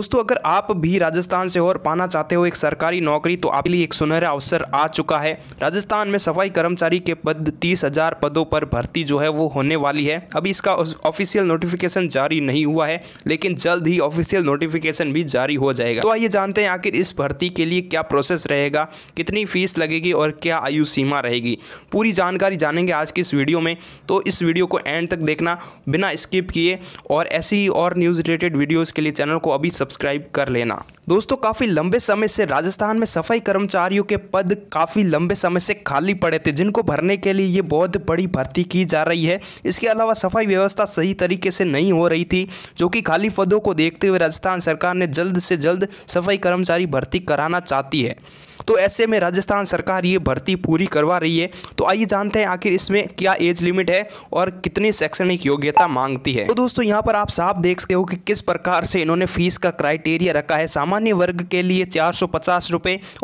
दोस्तों अगर आप भी राजस्थान से और पाना चाहते हो एक सरकारी नौकरी तो आपके लिए एक सुनहरा अवसर आ चुका है राजस्थान में सफाई कर्मचारी के पद तीस हजार पदों पर भर्ती जो है वो होने वाली है अभी इसका ऑफिशियल नोटिफिकेशन जारी नहीं हुआ है लेकिन जल्द ही ऑफिशियल नोटिफिकेशन भी जारी हो जाएगा तो आइए जानते हैं आखिर इस भर्ती के लिए क्या प्रोसेस रहेगा कितनी फीस लगेगी और क्या आयु सीमा रहेगी पूरी जानकारी जानेंगे आज की इस वीडियो में तो इस वीडियो को एंड तक देखना बिना स्किप किए और ऐसी और न्यूज़ रिलेटेड वीडियोज़ के लिए चैनल को अभी सब सब्सक्राइब कर लेना दोस्तों काफ़ी लंबे समय से राजस्थान में सफाई कर्मचारियों के पद काफ़ी लंबे समय से खाली पड़े थे जिनको भरने के लिए ये बहुत बड़ी भर्ती की जा रही है इसके अलावा सफाई व्यवस्था सही तरीके से नहीं हो रही थी जो कि खाली पदों को देखते हुए राजस्थान सरकार ने जल्द से जल्द सफाई कर्मचारी भर्ती कराना चाहती है तो ऐसे में राजस्थान सरकार ये भर्ती पूरी करवा रही है तो आइए जानते हैं आखिर इसमें क्या एज लिमिट है और कितनी शैक्षणिक योग्यता मांगती है तो दोस्तों यहाँ पर आप साफ देख सकते हो कि किस प्रकार से इन्होंने फीस का क्राइटेरिया रखा है सामान्य वर्ग के लिए चार सौ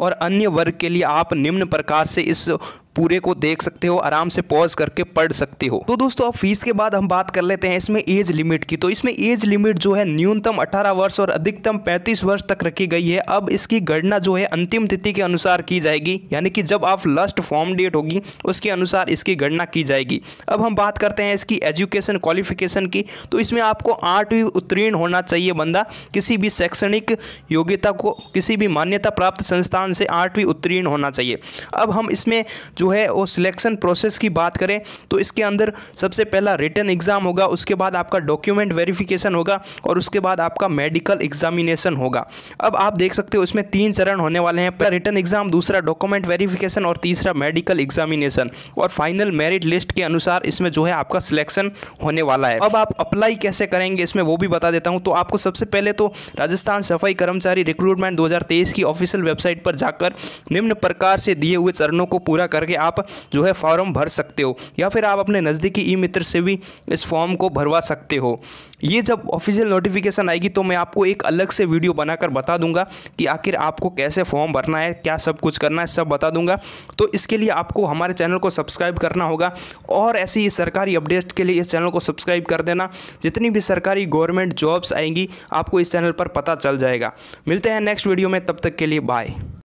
और अन्य वर्ग के लिए आप निम्न प्रकार से इस पूरे को देख सकते हो आराम से पॉज करके पढ़ सकते हो तो दोस्तों अब फीस के बाद हम बात कर लेते हैं इसमें एज लिमिट की तो इसमें एज लिमिट जो है न्यूनतम अठारह वर्ष और अधिकतम पैंतीस वर्ष तक रखी गई है अब इसकी गणना जो है अंतिम तिथि के अनुसार की जाएगी यानी कि जब आप लास्ट फॉर्म डेट होगी उसके अनुसार इसकी गणना की जाएगी अब हम बात करते हैं इसकी एजुकेशन क्वालिफिकेशन की तो इसमें आपको आठवीं उत्तीर्ण होना चाहिए बंदा किसी भी शैक्षणिक योग्यता को किसी भी मान्यता प्राप्त संस्थान से आठवीं उत्तीर्ण होना चाहिए अब हम इसमें जो जो है वो सिलेक्शन प्रोसेस की बात करें तो इसके अंदर सबसे पहला रिटर्न एग्ज़ाम होगा उसके बाद आपका डॉक्यूमेंट वेरिफिकेशन होगा और उसके बाद आपका मेडिकल एग्जामिनेशन होगा अब आप देख सकते हो इसमें तीन चरण होने वाले हैं पहला रिटर्न एग्ज़ाम दूसरा डॉक्यूमेंट वेरिफिकेशन और तीसरा मेडिकल एग्जामिनेशन और फाइनल मेरिट लिस्ट के अनुसार इसमें जो है आपका सिलेक्शन होने वाला है अब आप अप्लाई कैसे करेंगे इसमें वो भी बता देता हूँ तो आपको सबसे पहले तो राजस्थान सफाई कर्मचारी रिक्रूटमेंट 2023 की ऑफिशियल वेबसाइट पर जाकर निम्न प्रकार से दिए हुए चरणों को पूरा करके आप जो है फॉर्म भर सकते हो या फिर आप अपने नज़दीकी ई मित्र से भी इस फॉर्म को भरवा सकते हो ये जब ऑफिशियल नोटिफिकेशन आएगी तो मैं आपको एक अलग से वीडियो बनाकर बता दूंगा कि आखिर आपको कैसे फॉर्म भरना है क्या सब कुछ करना है सब बता दूंगा तो इसके लिए आपको हमारे चैनल को सब्सक्राइब करना होगा और ऐसी ही सरकारी अपडेट्स के लिए इस चैनल को सब्सक्राइब कर देना जितनी भी सरकारी गवर्नमेंट जॉब्स आएंगी आपको इस चैनल पर पता चल जाएगा मिलते हैं नेक्स्ट वीडियो में तब तक के लिए बाय